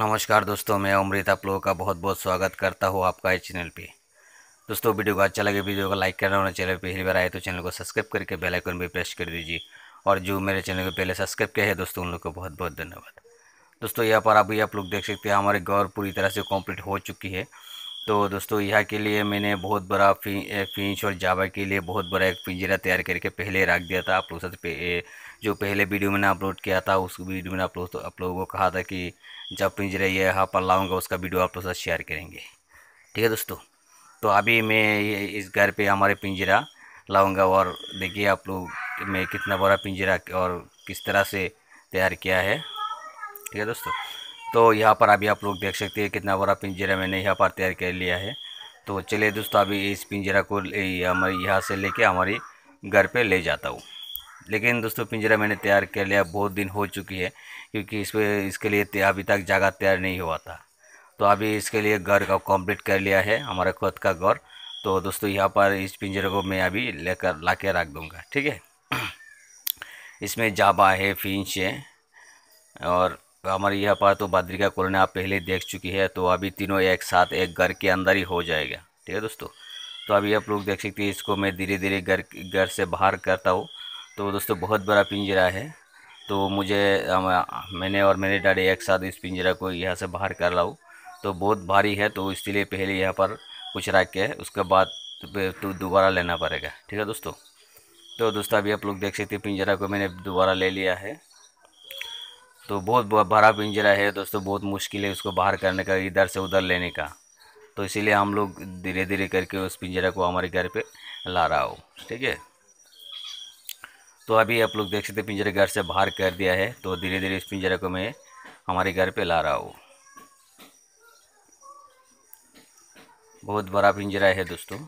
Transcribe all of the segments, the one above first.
नमस्कार दोस्तों मैं अमृत आप लोगों का बहुत बहुत स्वागत करता हूँ आपका इस चैनल पे दोस्तों वीडियो को अच्छा लगे वीडियो को लाइक करना और चैनल पहली बार आए तो चैनल को सब्सक्राइब करके बेल आइकन भी प्रेस कर दीजिए और जो मेरे चैनल को पहले सब्सक्राइब किया है दोस्तों उन लोग को बहुत बहुत धन्यवाद दोस्तों यहाँ पर अभी आप लोग देख सकते हैं हमारे गौर पूरी तरह से कम्प्लीट हो चुकी है तो दोस्तों यहाँ के लिए मैंने बहुत बड़ा फिंच और जावा के लिए बहुत बड़ा एक पिंजरा तैयार करके पहले रख दिया था आप लोग साथ जो पहले वीडियो मैंने अपलोड किया था उस वीडियो में आप लोग तो आप लोगों को कहा था कि जब पिंजरे ये यहाँ पर लाऊँगा उसका वीडियो आप लोग साथ शेयर करेंगे ठीक है दोस्तों तो अभी मैं इस घर पे हमारे पिंजरा लाऊंगा और देखिए आप लोग मैं कितना बड़ा पिंजरा और किस तरह से तैयार किया है ठीक है दोस्तों तो यहाँ पर अभी आप लोग देख सकते हैं कितना बड़ा पिंजरा मैंने यहाँ पर तैयार कर लिया है तो चलिए दोस्तों अभी इस पिंजरा को हमारे यहाँ से लेके हमारी घर पे ले जाता हूँ लेकिन दोस्तों पिंजरा मैंने तैयार कर लिया बहुत दिन हो चुकी है क्योंकि इस पर इसके लिए अभी तक जगह तैयार नहीं हुआ था तो अभी इसके लिए घर का कंप्लीट कर लिया है हमारा खुद का घर तो दोस्तों यहाँ पर इस पिंजरे को मैं अभी लेकर ला के रख दूँगा ठीक है इसमें जाबा है फिंच है और हमारे यहाँ पर तो बादरी का कॉलोनी आप पहले देख चुकी है तो अभी तीनों एक साथ एक घर के अंदर ही हो जाएगा ठीक है दोस्तों तो अभी आप लोग देख सकते हैं इसको मैं धीरे धीरे घर घर से बाहर करता हूँ तो दोस्तों बहुत बड़ा पिंजरा है तो मुझे मैंने और मेरे डैडी एक साथ इस पिंजरा को यहाँ से बाहर कर लाऊँ तो बहुत भारी है तो इसलिए पहले यहाँ पर कुछ रख के उसके बाद तो दोबारा लेना पड़ेगा ठीक है दोस्तों तो दोस्तों अभी आप लोग देख सकते हैं पिंजरा को मैंने दोबारा ले लिया है तो बहुत बड़ा पिंजरा है दोस्तों बहुत मुश्किल है उसको बाहर करने का इधर से उधर लेने का तो इसीलिए हम लोग धीरे धीरे करके उस पिंजरा को हमारे घर पे ला रहा हो ठीक है तो अभी आप लोग देख सकते पिंजरे घर से बाहर कर दिया है तो धीरे धीरे इस पिंजरे को मैं हमारे घर पे ला रहा हूँ बहुत बड़ा पिंजरा है दोस्तों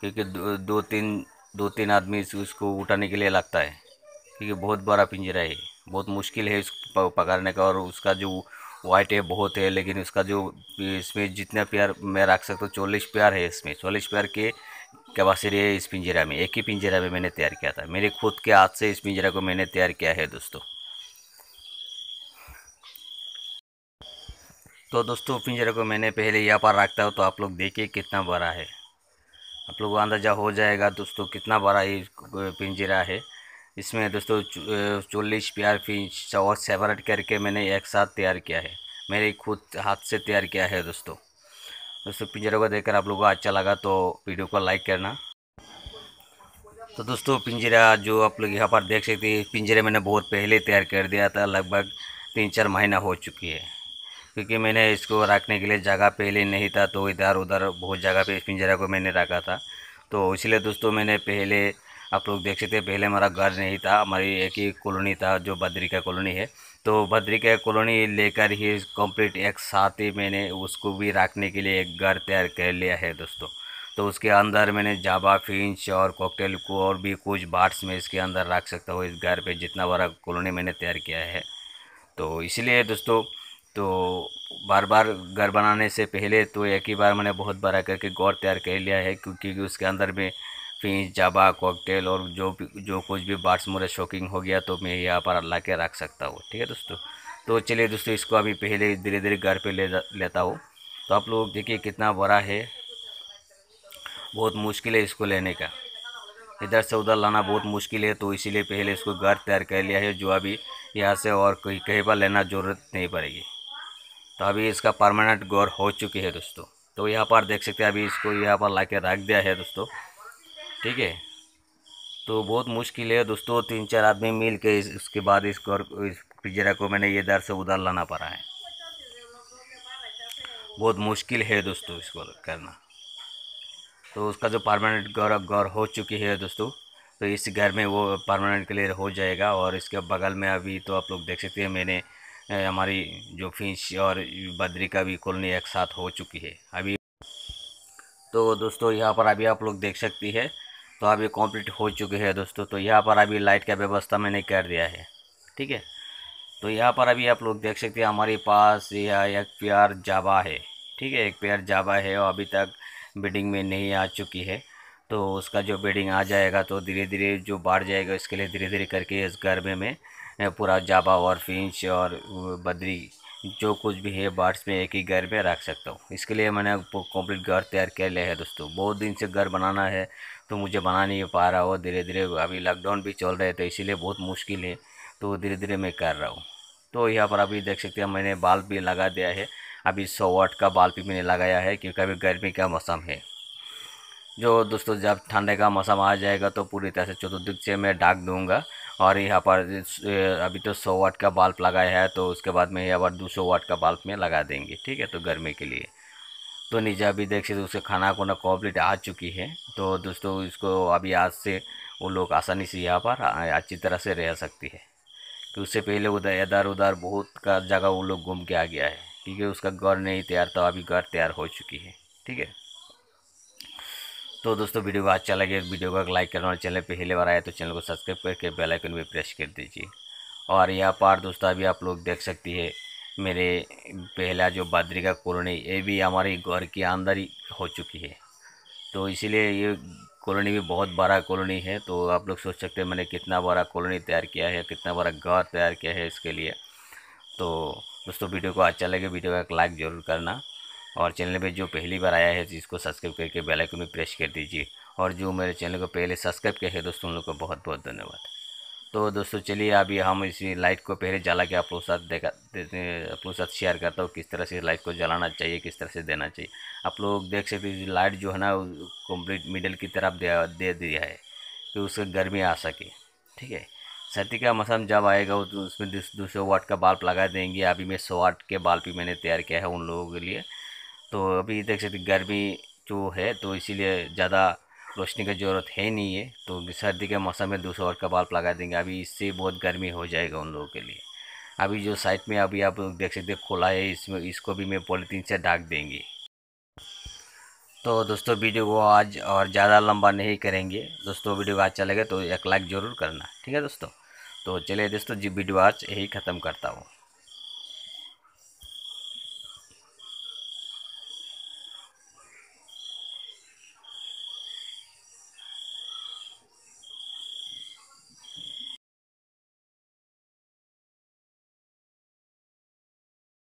क्योंकि दो, दो तीन दो तीन आदमी उसको उठाने के लिए लगता है क्योंकि बहुत बड़ा पिंजरा है बहुत मुश्किल है इसको पकड़ने का और उसका जो वाइट है बहुत है लेकिन उसका जो इसमें जितना प्यार मैं रख सकता हूँ चालीस प्यार है इसमें चालीस प्यार के है इस पिंजरा में एक ही पिंजरा में मैंने तैयार किया था मेरे खुद के हाथ से इस पिंजरा को मैंने तैयार किया है दोस्तों तो दोस्तों पिंजरा को मैंने पहले यहाँ पर रखता हूँ तो आप लोग देखिए कितना बड़ा है आप लोग अंदाज़ा हो जाएगा दोस्तों कितना बड़ा ये पिंजरा है इसमें दोस्तों चालीस प्यार पिंच और सेपरेट करके मैंने एक साथ तैयार किया है मेरे खुद हाथ से तैयार किया है दोस्तों दोस्तों पिंजरों को देखकर आप लोगों को अच्छा लगा तो वीडियो को लाइक करना तो दोस्तों पिंजरा जो आप लोग यहाँ पर देख सकते हैं पिंजरे मैंने बहुत पहले तैयार कर दिया था लगभग तीन चार महीना हो चुकी है क्योंकि मैंने इसको रखने के लिए जगह पहले नहीं था तो इधर उधर बहुत जगह पे इस पिंजरा को मैंने रखा था तो इसलिए दोस्तों मैंने पहले आप लोग देख सकते हैं पहले हमारा घर नहीं था हमारी एक ही कॉलोनी था जो बद्रिका कॉलोनी है तो बद्रिका कॉलोनी लेकर ही कंप्लीट एक साथ ही मैंने उसको भी रखने के लिए एक घर तैयार कर लिया है दोस्तों तो उसके अंदर मैंने जावा फिंच और कॉकटेल को और भी कुछ बाट्स में इसके अंदर रख सकता हूँ इस घर पर जितना बड़ा कॉलोनी मैंने तैयार किया है तो इसलिए दोस्तों तो बार बार घर बनाने से पहले तो एक ही बार मैंने बहुत बड़ा करके गौर तैयार कर लिया है क्योंकि उसके अंदर में फ्रिज जाबा कॉकटेल और जो जो कुछ भी बार्ड्स मुझे शॉकिंग हो गया तो मैं यहाँ पर ला के रख सकता हूँ ठीक है दोस्तों तो चलिए दोस्तों इसको अभी पहले धीरे धीरे घर पे ले लेता हूँ तो आप लोग देखिए कितना बड़ा है बहुत मुश्किल है इसको लेने का इधर से उधर लाना बहुत मुश्किल है तो इसीलिए पहले इसको घर तैयार कर लिया है जो अभी यहाँ से और कहीं कहीं पर लेना ज़रूरत नहीं पड़ेगी तो अभी इसका परमानेंट गौर हो चुकी है दोस्तों तो यहाँ पर देख सकते हैं अभी इसको यहाँ पर ला के रख दिया है दोस्तों ठीक है तो बहुत मुश्किल है दोस्तों तीन चार आदमी मिल के इस, उसके बाद इस घर इस पिंजरा को मैंने ये दर से उधर लाना पड़ा है बहुत मुश्किल है दोस्तों इसको करना तो उसका जो परमानेंट घर घर हो चुकी है दोस्तों तो इस घर में वो परमानेंट क्लियर हो जाएगा और इसके बगल में अभी तो आप लोग देख सकते हैं मैंने हमारी जो फिंच और बद्री का भी कॉलोनी एक साथ हो चुकी है अभी तो दोस्तों यहाँ पर अभी आप लोग देख सकती है तो अभी कंप्लीट हो चुके हैं दोस्तों तो यहाँ पर अभी लाइट का व्यवस्था मैंने कर दिया है ठीक है तो यहाँ पर अभी आप लोग देख सकते हैं हमारे पास यह एक प्यार जाबा है ठीक है एक प्यार जावा है और अभी तक बिडिंग में नहीं आ चुकी है तो उसका जो बिडिंग आ जाएगा तो धीरे धीरे जो बाढ़ जाएगा इसके लिए धीरे धीरे करके इस घर में पूरा जावा और फिंच और बद्री जो कुछ भी है बाढ़ में एक ही घर में रख सकता हूँ इसके लिए मैंने कंप्लीट घर तैयार कर लिया है दोस्तों बहुत दिन से घर बनाना है तो मुझे बना नहीं पा रहा हो धीरे धीरे अभी लॉकडाउन भी चल रहे थे तो इसीलिए बहुत मुश्किल है तो धीरे धीरे मैं कर रहा हूँ तो यहाँ पर अभी देख सकते हैं मैंने बाल्ब भी लगा दिया है अभी सौ वाट का बाल्ब भी मैंने लगाया है क्योंकि अभी गर्मी का मौसम है जो दोस्तों जब ठंडे का मौसम आ जाएगा तो पूरी तरह से चतुर्दिक से मैं डाक दूंगा और यहाँ पर अभी तो सौ वाट का बाल्ब लगाया है तो उसके बाद में यहाँ पर दो सौ वाट का बाल्ब में लगा देंगे ठीक है तो गर्मी के लिए तो निजा भी देख सकते उसका खाना खुना कॉम्प्लीट आ चुकी है तो दोस्तों इसको अभी आज से वो लोग आसानी से यहाँ पर अच्छी तरह से रह सकती है कि उससे पहले उधर इधर उधर बहुत का जगह वो लोग घूम के आ गया है क्योंकि उसका घर नहीं तैयार था तो अभी घर तैयार हो चुकी है ठीक है तो दोस्तों वीडियो को अच्छा लगे वीडियो को लाइक करना और चैनल पहले बार आया तो चैनल को सब्सक्राइब करके बेल आइकन भी प्रेस कर दीजिए और यह पर दोस्तों अभी आप लोग देख सकती है मेरे पहला जो बादरी का कॉलोनी ये भी हमारे घर के अंदर ही हो चुकी है तो इसीलिए ये कॉलोनी भी बहुत बड़ा कॉलोनी है तो आप लोग सोच सकते हैं मैंने कितना बड़ा कॉलोनी तैयार किया है कितना बड़ा घर तैयार किया है इसके लिए तो दोस्तों वीडियो को अच्छा लगे वीडियो का एक लाइक ज़रूर करना और चैनल पे जो पहली बार आया है इसको सब्सक्राइब करके बेलाइकन भी में प्रेस कर दीजिए और जो मेरे चैनल को पहले सब्सक्राइब किया है दोस्तों उन लोग को बहुत बहुत धन्यवाद तो दोस्तों चलिए अभी हम इसी लाइट को पहले जला के आप लोग साथ देखा आप लोग साथ शेयर करता हूँ किस तरह से लाइट को जलाना चाहिए किस तरह से देना चाहिए आप लोग देख सकते हैं लाइट जो है ना कंप्लीट मिडल की तरफ दे दिया है कि उससे गर्मी आ सके ठीक है सर्दी का मौसम जब आएगा तो उसमें दूसरे वाट का बाल्ब लगा देंगे अभी मैं सौ वाट के बाल्ब भी मैंने तैयार किया है उन लोगों के लिए तो अभी देख सकते गर्मी जो है तो इसीलिए ज़्यादा रोशनी की ज़रूरत है नहीं है तो सर्दी के मौसम में दूसरा और का बल्ब लगा देंगे अभी इससे बहुत गर्मी हो जाएगा उन लोगों के लिए अभी जो साइड में अभी आप देख सकते खुला है इसमें इसको भी मैं पॉलीथीन से ढाक देंगे तो दोस्तों वीडियो को आज और ज़्यादा लंबा नहीं करेंगे दोस्तों वीडियो को अच्छा लगे तो एक लाइक ज़रूर करना ठीक है दोस्तों तो चलिए दोस्तों जी वीडियो आज यही ख़त्म करता हूँ